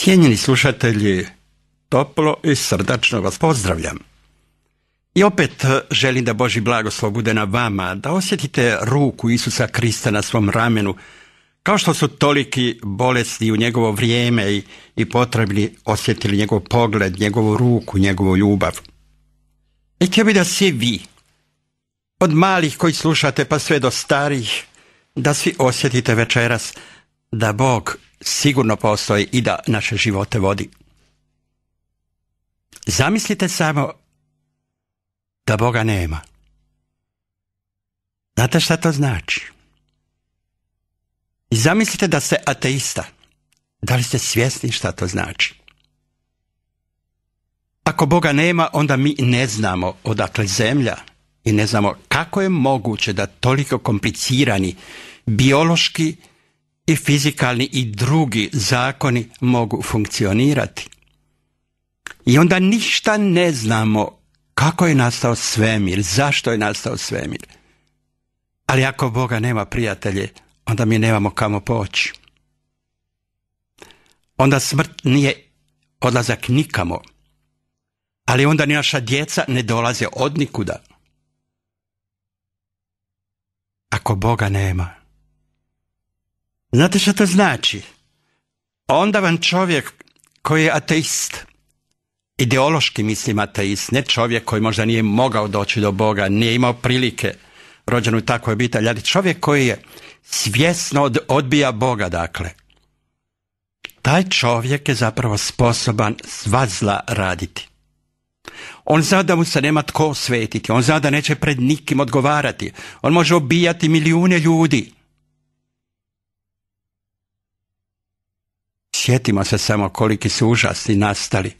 Cijenjeni slušatelji, toplo i srdačno vas pozdravljam. I opet eh, želim da Boži blagoslov bude na vama, da osjetite ruku Isusa Krista na svom ramenu, kao što su toliki bolesni u njegovo vrijeme i, i potrebni osjetili njegov pogled, njegovu ruku, njegovu ljubav. I e, htio bi da svi vi, od malih koji slušate pa sve do starih, da svi osjetite večeras da Bog sigurno postoji i da naše živote vodi. Zamislite samo da Boga nema. Znate šta to znači? I zamislite da ste ateista. Da li ste svjesni šta to znači? Ako Boga nema, onda mi ne znamo odakle zemlja i ne znamo kako je moguće da toliko komplicirani biološki i fizikalni i drugi zakoni mogu funkcionirati. I onda ništa ne znamo kako je nastao svemir, zašto je nastao svemir. Ali ako Boga nema prijatelje, onda mi nemamo kamo poći. Onda smrt nije odlazak nikamo. Ali onda ni naša djeca ne dolaze od nikuda. Ako Boga nema, Znate što to znači? Onda vam čovjek koji je ateist, ideološki mislim ateist, ne čovjek koji možda nije mogao doći do Boga, nije imao prilike rođen u takvoj obitelji, ali čovjek koji je svjesno odbija Boga, dakle. Taj čovjek je zapravo sposoban sva zla raditi. On zna da mu se nema tko osvetiti, on zna da neće pred nikim odgovarati, on može obijati milijune ljudi, Sjetimo se samo koliki su užasni nastali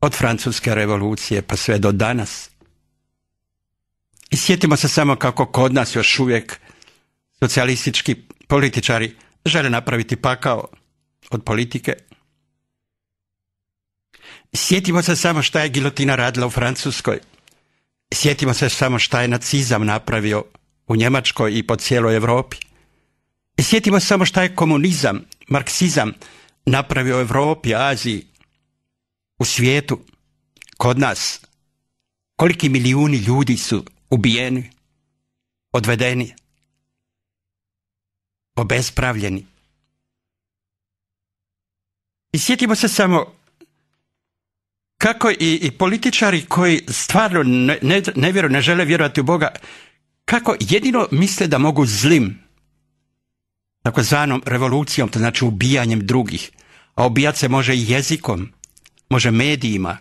od francuske revolucije pa sve do danas. I sjetimo se samo kako kod nas još uvijek socijalistički političari žele napraviti pakao od politike. Sjetimo se samo šta je gilotina radila u Francuskoj. Sjetimo se samo šta je nacizam napravio u Njemačkoj i po cijeloj Europi. Sjetimo se samo šta je komunizam, marksizam Napravio u Europi, Aziji, u svijetu, kod nas. Koliki milijuni ljudi su ubijeni, odvedeni, obespravljeni. I sjetimo se samo kako i, političari koji stvarno ne, ne žele vjerovati u Boga, kako jedino misle da mogu zlim takozvanom revolucijom, to znači ubijanjem drugih. A ubijat se može i jezikom, može medijima,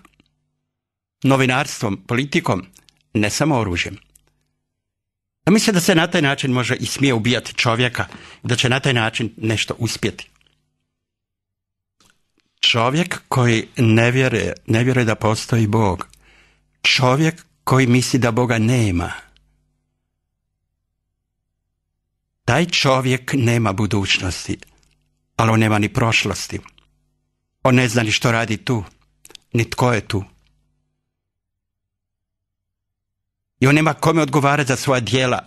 novinarstvom, politikom, ne samo oružjem. Ja mislim da se na taj način može i smije ubijati čovjeka, da će na taj način nešto uspjeti. Čovjek koji ne vjeruje, ne vjeruje da postoji Bog. Čovjek koji misli da Boga nema. taj čovjek nema budućnosti, ali on nema ni prošlosti. On ne zna ni što radi tu, ni tko je tu. I on nema kome odgovarati za svoja dijela.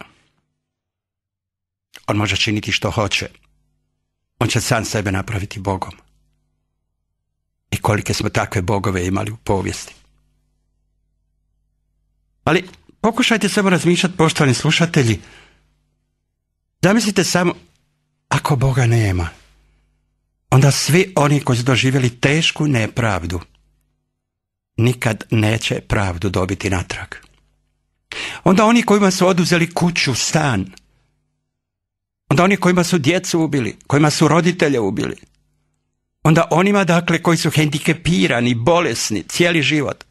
On može činiti što hoće. On će sam sebe napraviti Bogom. I kolike smo takve bogove imali u povijesti. Ali pokušajte samo razmišljati, poštovani slušatelji, Zamislite samo, ako Boga nema, onda svi oni koji su doživjeli tešku nepravdu, nikad neće pravdu dobiti natrag. Onda oni kojima su oduzeli kuću, stan, onda oni kojima su djecu ubili, kojima su roditelje ubili, onda onima dakle koji su hendikepirani, bolesni, cijeli život,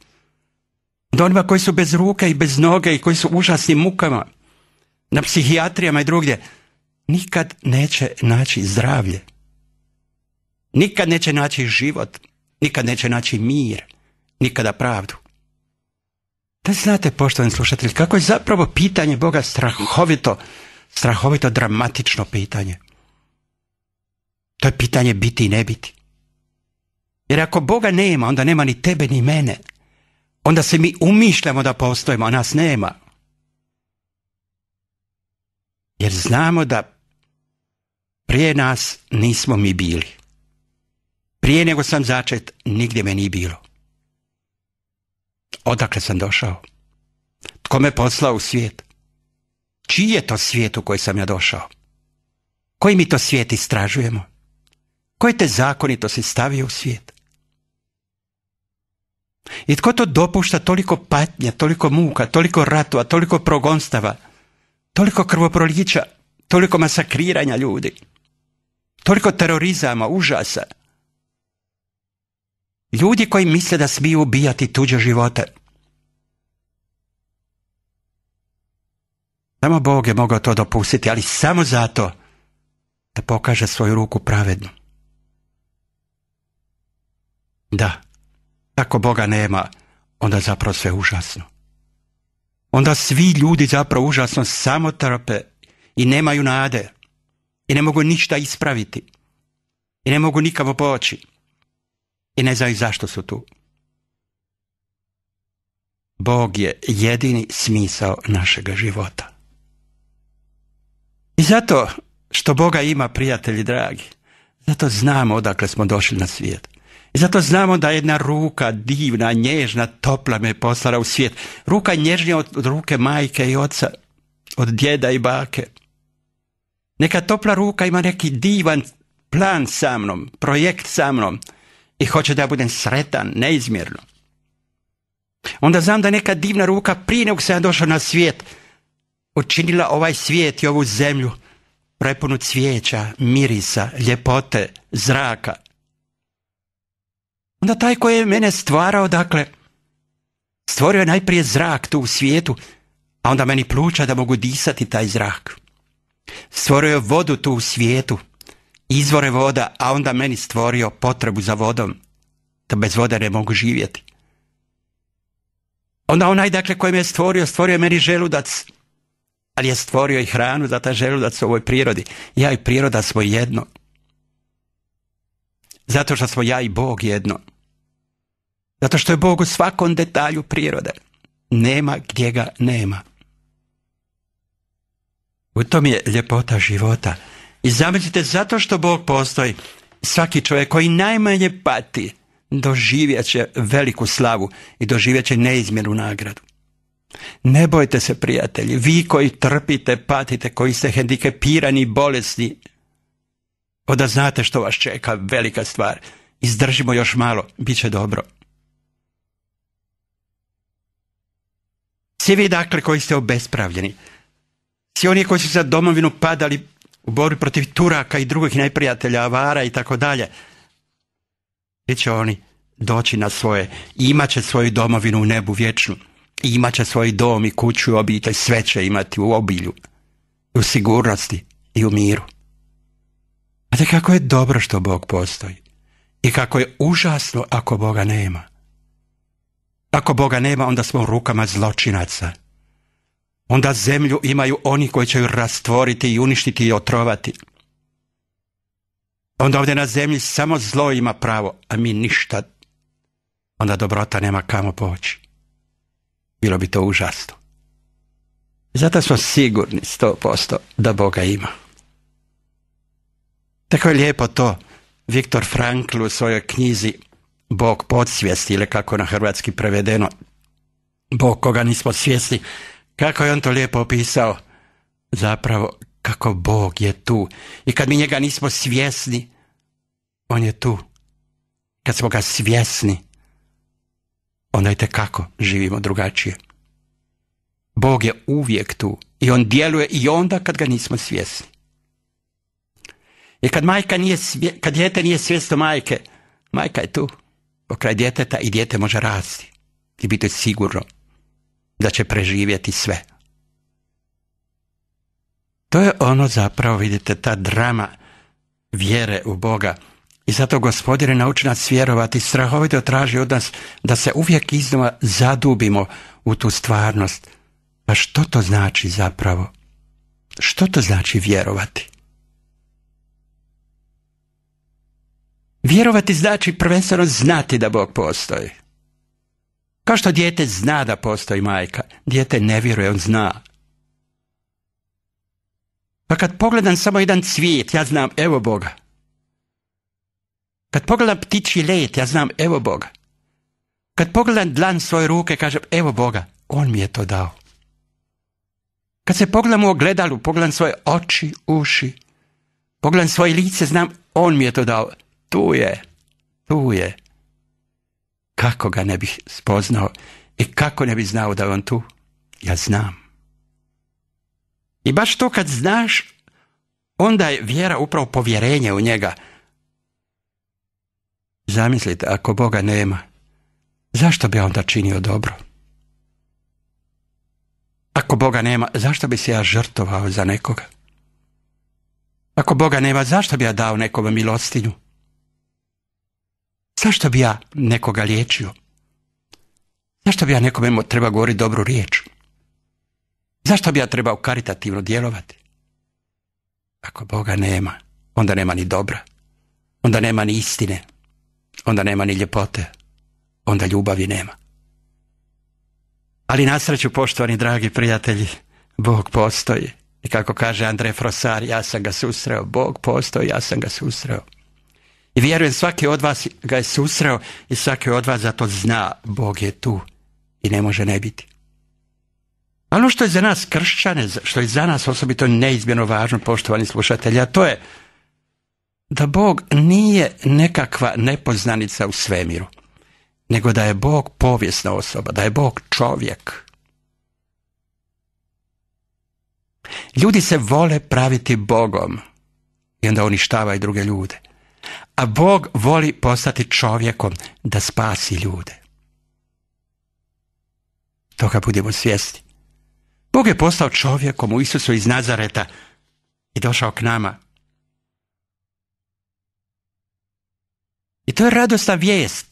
onda onima koji su bez ruka i bez noge i koji su užasnim mukama, na psihijatrijama i drugdje, nikad neće naći zdravlje. Nikad neće naći život, nikad neće naći mir, nikada pravdu. Da znate, poštovani slušatelji, kako je zapravo pitanje Boga strahovito, strahovito dramatično pitanje. To je pitanje biti i ne biti. Jer ako Boga nema, onda nema ni tebe ni mene. Onda se mi umišljamo da postojimo, a nas nema. Jer znamo da prije nas nismo mi bili. Prije nego sam začet, nigdje me nije bilo. Odakle sam došao? Tko me poslao u svijet? Čiji je to svijet u koji sam ja došao? Koji mi to svijet istražujemo? Koji te zakonito si stavio u svijet? I tko to dopušta toliko patnja, toliko muka, toliko ratova, toliko progonstava, toliko krvoprolića, toliko masakriranja ljudi? Toliko terorizama, užasa. Ljudi koji misle da smiju ubijati tuđe živote. Samo Bog je mogao to dopustiti, ali samo zato da pokaže svoju ruku pravednu. Da, ako Boga nema, onda zapravo sve užasno. Onda svi ljudi zapravo užasno samo trpe i nemaju nade i ne mogu ništa ispraviti i ne mogu nikamo poći i ne znaju zašto su tu. Bog je jedini smisao našega života. I zato što Boga ima, prijatelji dragi, zato znamo odakle smo došli na svijet. I zato znamo da jedna ruka divna, nježna, topla me poslala u svijet. Ruka nježnija od ruke majke i oca, od djeda i bake. Neka topla ruka ima neki divan plan sa mnom, projekt sa mnom i hoće da ja budem sretan, neizmjerno. Onda znam da neka divna ruka prije nego sam došao na svijet učinila ovaj svijet i ovu zemlju prepunu cvijeća, mirisa, ljepote, zraka. Onda taj koji je mene stvarao, dakle, stvorio je najprije zrak tu u svijetu, a onda meni pluća da mogu disati taj zrak. Stvorio vodu tu u svijetu, izvore voda, a onda meni stvorio potrebu za vodom, da bez vode ne mogu živjeti. Onda onaj dakle koji me je stvorio, stvorio je meni želudac, ali je stvorio i hranu za ta želudac u ovoj prirodi. Ja i priroda smo jedno. Zato što smo ja i Bog jedno. Zato što je Bog u svakom detalju prirode. Nema gdje ga nema. U tom je ljepota života. I zamislite, zato što Bog postoji, svaki čovjek koji najmanje pati, doživjet će veliku slavu i doživjet će neizmjernu nagradu. Ne bojte se, prijatelji, vi koji trpite, patite, koji ste hendikepirani, bolesni, oda znate što vas čeka, velika stvar. Izdržimo još malo, bit će dobro. Svi vi dakle koji ste obespravljeni, svi oni koji su za domovinu padali u borbi protiv Turaka i drugih neprijatelja, Avara i tako dalje. svi će oni doći na svoje i imat će svoju domovinu u nebu vječnu. I imat će svoj dom i kuću i obitelj, sve će imati u obilju, u sigurnosti i u miru. A te kako je dobro što Bog postoji i kako je užasno ako Boga nema. Ako Boga nema, onda smo u rukama zločinaca onda zemlju imaju oni koji će ju rastvoriti i uništiti i otrovati. Onda ovdje na zemlji samo zlo ima pravo, a mi ništa. Onda dobrota nema kamo poći. Bilo bi to užasno. Zato smo sigurni sto posto da Boga ima. Tako je lijepo to Viktor Frankl u svojoj knjizi Bog podsvijesti ili kako na hrvatski prevedeno Bog koga nismo svjesni kako je on to lijepo opisao? Zapravo, kako Bog je tu. I kad mi njega nismo svjesni, on je tu. Kad smo ga svjesni, onda i kako živimo drugačije. Bog je uvijek tu i on djeluje i onda kad ga nismo svjesni. I kad, majka nije kad djete nije svjesno majke, majka je tu pokraj djeteta i dijete može rasti i biti sigurno da će preživjeti sve. To je ono zapravo, vidite, ta drama vjere u Boga. I zato gospodine nauči nas vjerovati, strahovito traži od nas da se uvijek iznova zadubimo u tu stvarnost. Pa što to znači zapravo? Što to znači vjerovati? Vjerovati znači prvenstveno znati da Bog postoji. Kao što dijete zna da postoji majka, dijete ne vjeruje, on zna. Pa kad pogledam samo jedan cvijet, ja znam, evo Boga. Kad pogledam ptičji let, ja znam, evo Boga. Kad pogledam dlan svoje ruke, kažem, evo Boga, on mi je to dao. Kad se pogledam u ogledalu, pogledam svoje oči, uši, pogledam svoje lice, znam, on mi je to dao. Tu je, tu je kako ga ne bih spoznao i kako ne bi znao da je on tu? Ja znam. I baš to kad znaš, onda je vjera upravo povjerenje u njega. Zamislite, ako Boga nema, zašto bi onda činio dobro? Ako Boga nema, zašto bi se ja žrtovao za nekoga? Ako Boga nema, zašto bi ja dao nekome milostinju? Zašto bi ja nekoga liječio? Zašto bi ja nekome treba govoriti dobru riječ? Zašto bi ja trebao karitativno djelovati? Ako Boga nema, onda nema ni dobra. Onda nema ni istine. Onda nema ni ljepote. Onda ljubavi nema. Ali nasreću, poštovani dragi prijatelji, Bog postoji. I kako kaže Andrej Frosar, ja sam ga susreo. Bog postoji, ja sam ga susreo. I vjerujem svaki od vas ga je susreo i svaki od vas zato zna Bog je tu i ne može ne biti. Ali ono što je za nas kršćane, što je za nas osobito neizmjerno važno, poštovani slušatelji, a to je da Bog nije nekakva nepoznanica u svemiru, nego da je Bog povijesna osoba, da je Bog čovjek. Ljudi se vole praviti Bogom i onda uništavaju druge ljude a Bog voli postati čovjekom da spasi ljude. Toga budemo svijesti. Bog je postao čovjekom u Isusu iz Nazareta i došao k nama. I to je radosna vijest.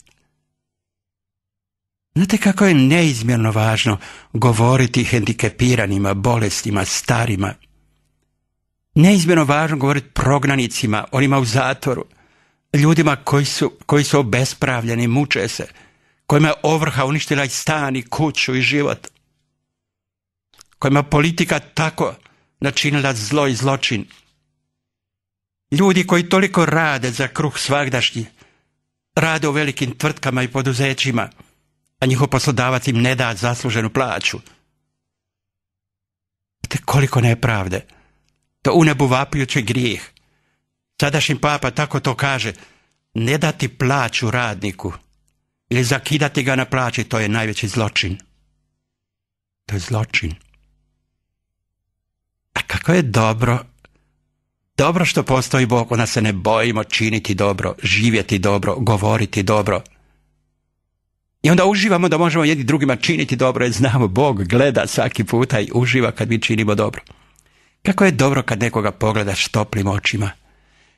Znate kako je neizmjerno važno govoriti hendikepiranima, bolestima, starima. Neizmjerno važno govoriti prognanicima, onima u zatvoru ljudima koji su, koji su obespravljeni, muče se, kojima je ovrha uništila i stan i kuću i život, kojima je politika tako načinila zlo i zločin. Ljudi koji toliko rade za kruh svagdašnji, rade u velikim tvrtkama i poduzećima, a njihov poslodavac im ne da zasluženu plaću. Te koliko nepravde, to unebu vapijući grijeh. Sadašnji papa tako to kaže, ne dati plaću radniku ili zakidati ga na plaći, to je najveći zločin. To je zločin. A kako je dobro, dobro što postoji Bog, onda se ne bojimo činiti dobro, živjeti dobro, govoriti dobro. I onda uživamo da možemo jedni drugima činiti dobro, jer znamo, Bog gleda svaki puta i uživa kad mi činimo dobro. Kako je dobro kad nekoga pogledaš toplim očima,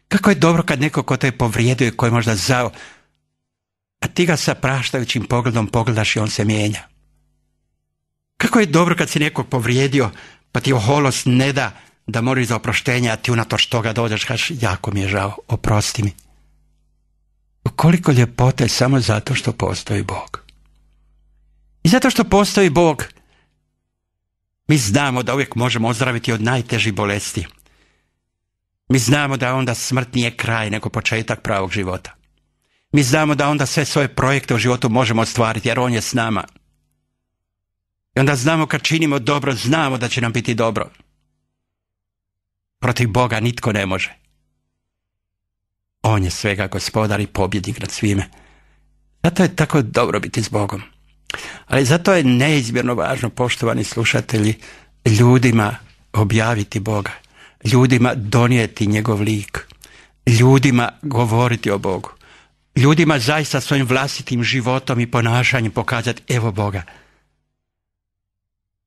kako je dobro kad neko ko te povrijedio i ko je možda zao, a ti ga sa praštajućim pogledom pogledaš i on se mijenja. Kako je dobro kad si nekog povrijedio, pa ti oholost ne da da moriš za oproštenje, a ti unatoč toga dođeš, kažeš, jako mi je žao, oprosti mi. Koliko ljepote samo zato što postoji Bog. I zato što postoji Bog, mi znamo da uvijek možemo ozdraviti od najtežih bolesti – mi znamo da onda smrt nije kraj, nego početak pravog života. Mi znamo da onda sve svoje projekte u životu možemo ostvariti, jer On je s nama. I onda znamo kad činimo dobro, znamo da će nam biti dobro. Protiv Boga nitko ne može. On je svega gospodar i pobjednik nad svime. Zato je tako dobro biti s Bogom. Ali zato je neizmjerno važno, poštovani slušatelji, ljudima objaviti Boga ljudima donijeti njegov lik, ljudima govoriti o Bogu, ljudima zaista svojim vlastitim životom i ponašanjem pokazati evo Boga.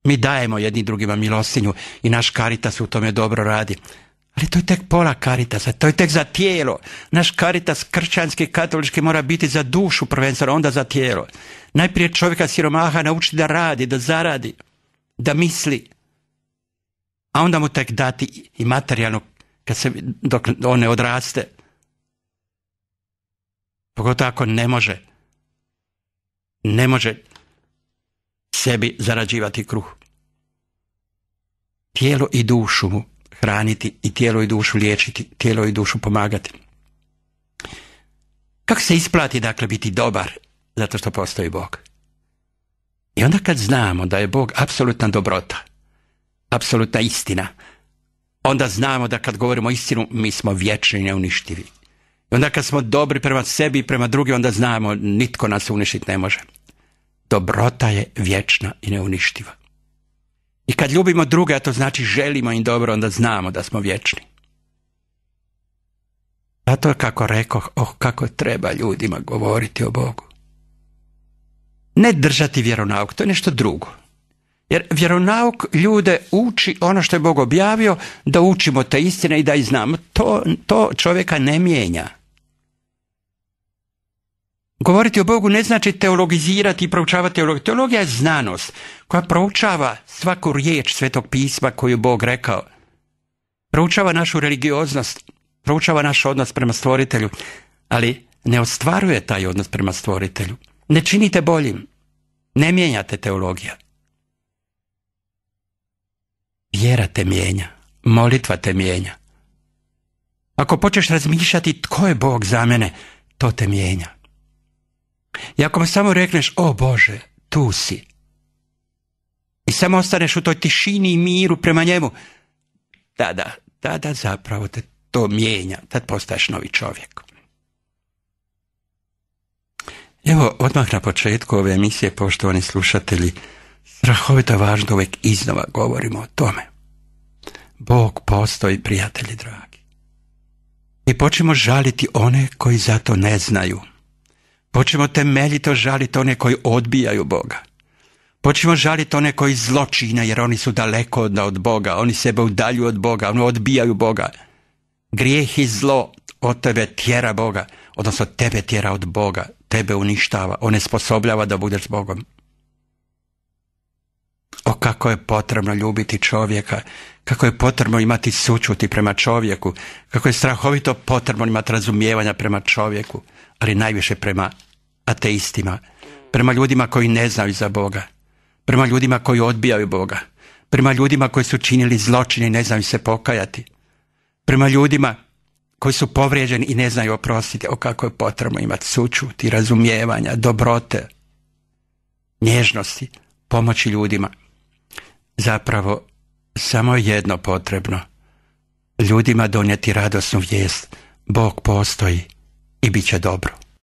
Mi dajemo jedni drugima milostinju i naš karitas u tome dobro radi. Ali to je tek pola karitasa, to je tek za tijelo. Naš karitas kršćanski, katolički mora biti za dušu prvenstveno, onda za tijelo. Najprije čovjeka siromaha naučiti da radi, da zaradi, da misli, a onda mu tek dati i materijalno kad se, dok on ne odraste. Pogotovo ako ne može, ne može sebi zarađivati kruh. Tijelo i dušu mu hraniti i tijelo i dušu liječiti, tijelo i dušu pomagati. Kako se isplati dakle biti dobar zato što postoji Bog? I onda kad znamo da je Bog apsolutna dobrota, apsolutna istina, onda znamo da kad govorimo istinu, mi smo vječni i neuništivi. I onda kad smo dobri prema sebi i prema drugim, onda znamo nitko nas uništiti ne može. Dobrota je vječna i neuništiva. I kad ljubimo druge, a to znači želimo im dobro, onda znamo da smo vječni. Zato je kako rekoh, oh kako treba ljudima govoriti o Bogu. Ne držati vjeronauk, to je nešto drugo. Jer vjeronauk ljude uči ono što je Bog objavio, da učimo te istine i da ih znamo. To, to čovjeka ne mijenja. Govoriti o Bogu ne znači teologizirati i proučavati teologiju. Teologija je znanost koja proučava svaku riječ svetog pisma koju je Bog rekao. Proučava našu religioznost, proučava naš odnos prema stvoritelju, ali ne ostvaruje taj odnos prema stvoritelju. Ne činite boljim, ne mijenjate teologija vjera te mijenja, molitva te mijenja. Ako počneš razmišljati tko je Bog za mene, to te mijenja. I ako mu samo rekneš, o Bože, tu si, i samo ostaneš u toj tišini i miru prema njemu, tada, tada zapravo te to mijenja, tad postaješ novi čovjek. Evo, odmah na početku ove emisije, poštovani slušatelji, Strahovito je važno uvijek iznova govorimo o tome. Bog postoji, prijatelji dragi. I počnemo žaliti one koji za to ne znaju. Počnemo temeljito žaliti one koji odbijaju Boga. Počnemo žaliti one koji zločine, jer oni su daleko od Boga, oni sebe udalju od Boga, oni odbijaju Boga. Grijeh i zlo od tebe tjera Boga, odnosno tebe tjera od Boga, tebe uništava, onesposobljava da budeš Bogom. O kako je potrebno ljubiti čovjeka, kako je potrebno imati sučuti prema čovjeku, kako je strahovito potrebno imati razumijevanja prema čovjeku, ali najviše prema ateistima, prema ljudima koji ne znaju za Boga, prema ljudima koji odbijaju Boga, prema ljudima koji su činili zločine i ne znaju se pokajati, prema ljudima koji su povrijeđeni i ne znaju oprostiti, o kako je potrebno imati sučuti, razumijevanja, dobrote, nježnosti, pomoći ljudima zapravo samo jedno potrebno. Ljudima donijeti radosnu vijest, Bog postoji i bit će dobro.